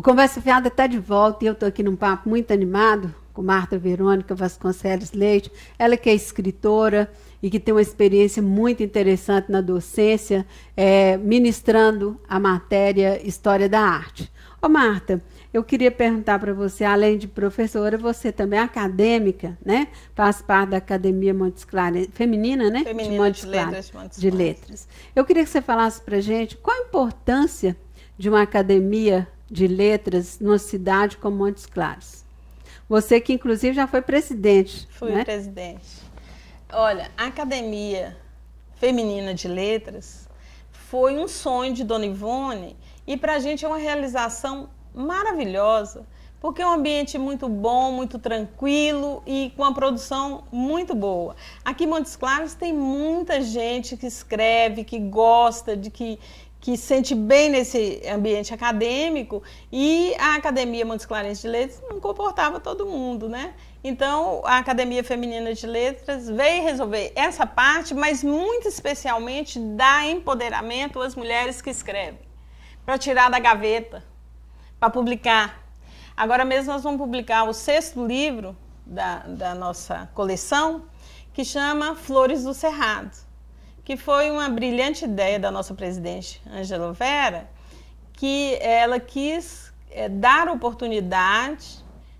O Conversa Fiada está de volta e eu estou aqui num papo muito animado com Marta Verônica Vasconcelos Leite. Ela que é escritora e que tem uma experiência muito interessante na docência, é, ministrando a matéria História da Arte. Ô Marta, eu queria perguntar para você, além de professora, você também é acadêmica, né? Faz parte da Academia Montes Claros, feminina, né? Feminina de, Montes de, Claros, letras, de Letras. Eu queria que você falasse para gente qual a importância de uma academia de letras numa cidade como Montes Claros. Você que inclusive já foi presidente. Fui né? presidente. Olha, a Academia Feminina de Letras foi um sonho de Dona Ivone e para a gente é uma realização maravilhosa, porque é um ambiente muito bom, muito tranquilo e com uma produção muito boa. Aqui em Montes Claros tem muita gente que escreve, que gosta, de que que se sente bem nesse ambiente acadêmico e a Academia Montes Clarence de Letras não comportava todo mundo, né? Então, a Academia Feminina de Letras veio resolver essa parte, mas muito especialmente dar empoderamento às mulheres que escrevem, para tirar da gaveta, para publicar. Agora mesmo nós vamos publicar o sexto livro da, da nossa coleção, que chama Flores do Cerrado que foi uma brilhante ideia da nossa presidente Angela Vera, que ela quis é, dar oportunidade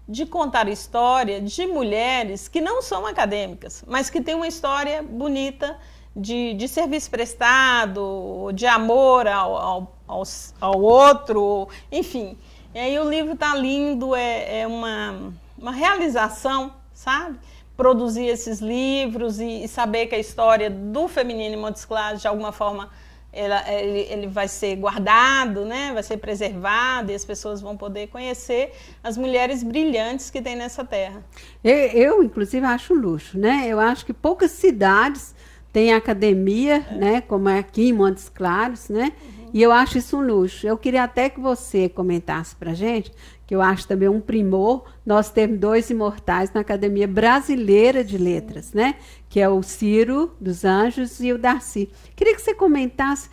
de contar a história de mulheres que não são acadêmicas, mas que têm uma história bonita de, de serviço prestado, de amor ao, ao, ao, ao outro, enfim. E aí o livro está lindo, é, é uma, uma realização, sabe? produzir esses livros e, e, saber que a história do feminino em Montes Claros, de alguma forma, ela, ele, ele, vai ser guardado, né? vai ser preservado e as pessoas vão poder conhecer as mulheres brilhantes que tem nessa terra. Eu, é, eu inclusive, acho luxo. Né? Eu acho que poucas cidades tem academia, né, como é aqui em Montes Claros, né? Uhum. E eu acho isso um luxo. Eu queria até que você comentasse para gente, que eu acho também um primor, nós temos dois imortais na Academia Brasileira de Letras, Sim. né? Que é o Ciro dos Anjos e o Darcy. Queria que você comentasse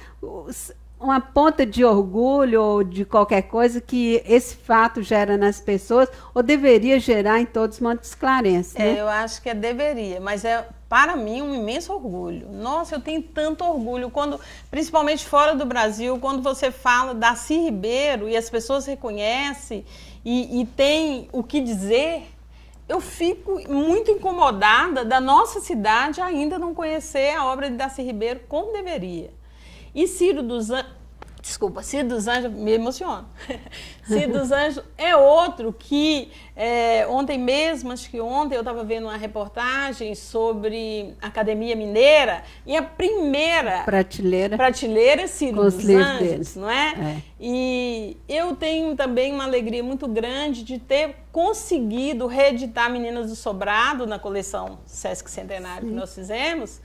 uma ponta de orgulho ou de qualquer coisa que esse fato gera nas pessoas ou deveria gerar em todos os Montes Clarenses. É, né? É, eu acho que é deveria, mas é para mim, um imenso orgulho. Nossa, eu tenho tanto orgulho, quando, principalmente fora do Brasil, quando você fala da Ribeiro e as pessoas reconhecem e, e tem o que dizer, eu fico muito incomodada da nossa cidade ainda não conhecer a obra de Darcy Ribeiro como deveria. E Ciro dos, Desculpa, Cid dos Anjos, me emociono. Cid dos Anjos é outro que é, ontem mesmo, acho que ontem eu estava vendo uma reportagem sobre Academia Mineira e a primeira prateleira, prateleira Cid dos Anjos, deles. não é? é? E eu tenho também uma alegria muito grande de ter conseguido reeditar Meninas do Sobrado na coleção Sesc Centenário Sim. que nós fizemos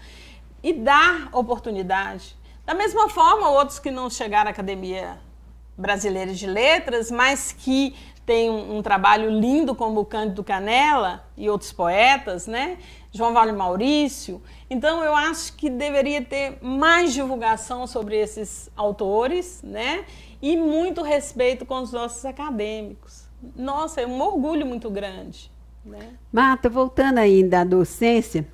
e dar oportunidade da mesma forma, outros que não chegaram à Academia Brasileira de Letras, mas que têm um, um trabalho lindo como o Cândido Canela e outros poetas, né? João Vale Maurício. Então, eu acho que deveria ter mais divulgação sobre esses autores, né? E muito respeito com os nossos acadêmicos. Nossa, é um orgulho muito grande. Né? Marta, voltando ainda à docência,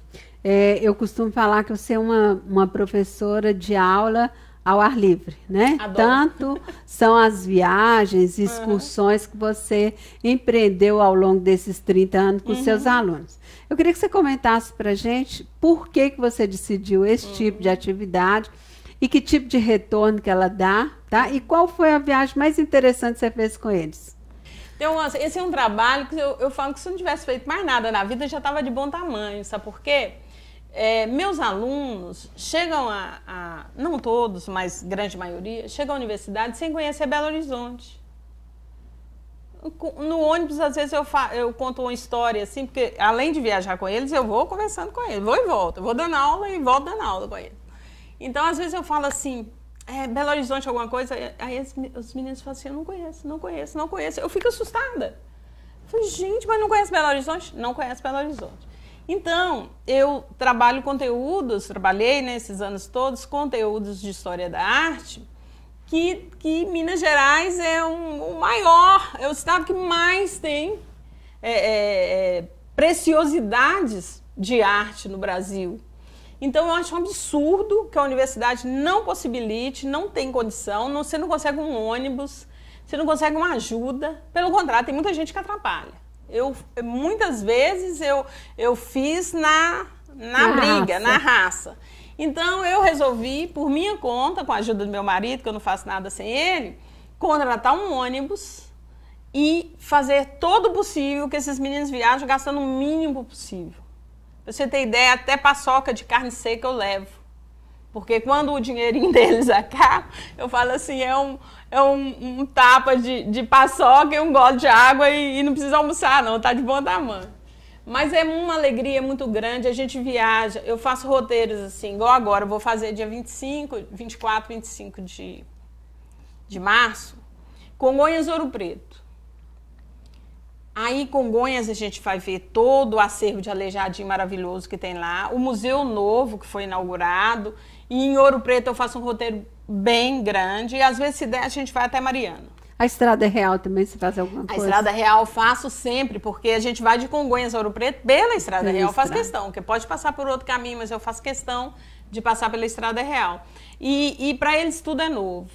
é, eu costumo falar que eu sou uma, uma professora de aula ao ar livre, né? Adoro. Tanto são as viagens, excursões uhum. que você empreendeu ao longo desses 30 anos com uhum. seus alunos. Eu queria que você comentasse para a gente por que, que você decidiu esse uhum. tipo de uhum. atividade e que tipo de retorno que ela dá, tá? E qual foi a viagem mais interessante que você fez com eles? Então, assim, esse é um trabalho que eu, eu falo que se eu não tivesse feito mais nada na vida, já estava de bom tamanho, sabe por quê? É, meus alunos chegam a, a, não todos, mas grande maioria, chegam à universidade sem conhecer Belo Horizonte. No ônibus, às vezes, eu, eu conto uma história assim, porque além de viajar com eles, eu vou conversando com eles, vou e volto, vou dando aula e volto dando aula com eles. Então, às vezes, eu falo assim, é, Belo Horizonte, alguma coisa, aí os meninos falam assim, eu não conheço, não conheço, não conheço. Eu fico assustada. Eu falo, gente, mas não conhece Belo Horizonte? Não conhece Belo Horizonte. Então, eu trabalho conteúdos, trabalhei nesses né, anos todos, conteúdos de história da arte, que, que Minas Gerais é um, o maior, é o estado que mais tem é, é, é, preciosidades de arte no Brasil. Então, eu acho um absurdo que a universidade não possibilite, não tem condição, não, você não consegue um ônibus, você não consegue uma ajuda. Pelo contrário, tem muita gente que atrapalha. Eu, muitas vezes eu, eu fiz na, na, na briga, raça. na raça. Então eu resolvi, por minha conta, com a ajuda do meu marido, que eu não faço nada sem ele, contratar um ônibus e fazer todo o possível que esses meninos viajam gastando o mínimo possível. Pra você ter ideia, até paçoca de carne seca eu levo. Porque quando o dinheirinho deles acaba, eu falo assim, é um, é um, um tapa de, de paçoca e um gole de água e, e, não precisa almoçar não, tá de bom tamanho. Mas é uma alegria muito grande, a gente viaja, eu faço roteiros assim, igual agora, vou fazer dia 25, 24, 25 de, de março, Congonhas Ouro Preto. Aí em Congonhas a gente vai ver todo o acervo de aleijadinho maravilhoso que tem lá, o Museu Novo que foi inaugurado, e em Ouro Preto eu faço um roteiro bem grande, e às vezes se der a gente vai até Mariana. A Estrada Real também se faz alguma coisa? A Estrada Real faço sempre, porque a gente vai de Congonhas a Ouro Preto pela Estrada Real, faz questão, porque pode passar por outro caminho, mas eu faço questão de passar pela Estrada Real. E, e para eles tudo é novo.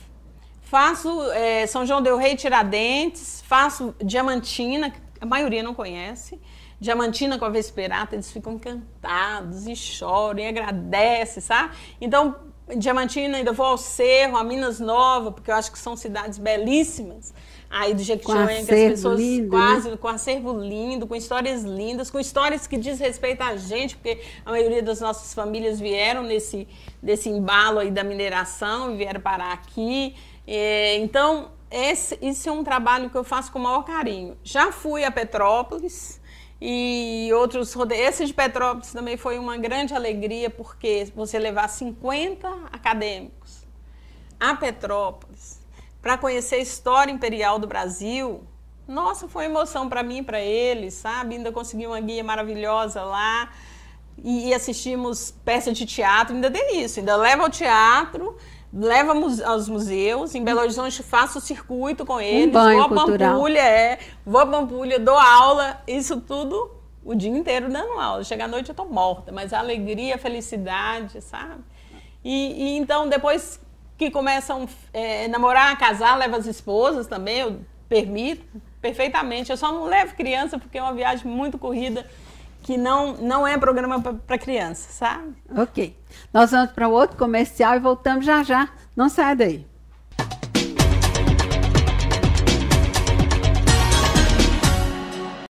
Faço é, São João Del Rei Tiradentes, faço Diamantina, a maioria não conhece. Diamantina com a Vesperata, eles ficam encantados e choram e agradecem, sabe? Então, Diamantina, ainda vou ao Cerro, a Minas Nova, porque eu acho que são cidades belíssimas aí do Jequitinhonha, que as pessoas lindo, né? quase né? com acervo lindo, com histórias lindas, com histórias que diz respeito a gente, porque a maioria das nossas famílias vieram nesse desse embalo aí da mineração e vieram parar aqui. É, então, esse, esse é um trabalho que eu faço com o maior carinho. Já fui a Petrópolis e outros rodeios. Esse de Petrópolis também foi uma grande alegria, porque você levar 50 acadêmicos a Petrópolis para conhecer a história imperial do Brasil, nossa, foi emoção para mim e para eles, sabe? Ainda consegui uma guia maravilhosa lá e assistimos peças de teatro, ainda tem isso, ainda leva ao teatro leva aos museus, em Belo Horizonte faço circuito com eles, um banho vou a Pampulha, é, vou a Pampulha, dou aula, isso tudo o dia inteiro dando aula. Chega à noite eu tô morta, mas a alegria, a felicidade, sabe? E, e então depois que começam é, namorar, casar, leva as esposas também, eu permito perfeitamente. Eu só não levo criança porque é uma viagem muito corrida que não, não é programa para criança, sabe? Ok. Nós vamos para outro comercial e voltamos já já. Não sai daí.